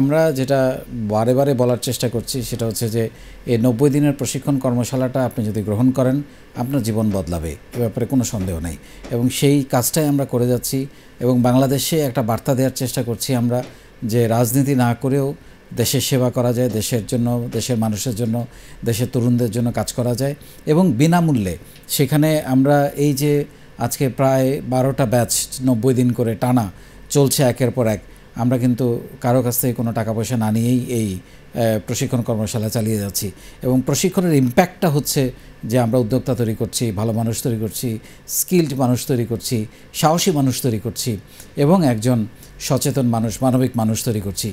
আমরা যেটা বারে বারে বলার চেষ্টা করছি সেটা হচ্ছে যে এই নব্বই দিনের প্রশিক্ষণ কর্মশালাটা আপনি যদি গ্রহণ করেন আপনার জীবন বদলাবে এ ব্যাপারে কোনো সন্দেহ নেই এবং সেই কাজটাই আমরা করে যাচ্ছি এবং বাংলাদেশে একটা বার্তা দেওয়ার চেষ্টা করছি আমরা যে রাজনীতি না করেও দেশের সেবা করা যায় দেশের জন্য দেশের মানুষের জন্য দেশের তরুণদের জন্য কাজ করা যায় এবং বিনামূল্যে সেখানে আমরা এই যে আজকে প্রায় বারোটা ব্যাচ নব্বই দিন করে টানা চলছে একের পর এক আমরা কিন্তু কারো কাছ থেকে কোনো টাকা পয়সা না নিয়েই এই প্রশিক্ষণ কর্মশালা চালিয়ে যাচ্ছি এবং প্রশিক্ষণের ইম্প্যাক্টটা হচ্ছে যে আমরা উদ্যোক্তা তৈরি করছি ভালো মানুষ তৈরি করছি স্কিল্ড মানুষ তৈরি করছি সাহসী মানুষ তৈরি করছি এবং একজন সচেতন মানুষ মানবিক মানুষ তৈরি করছি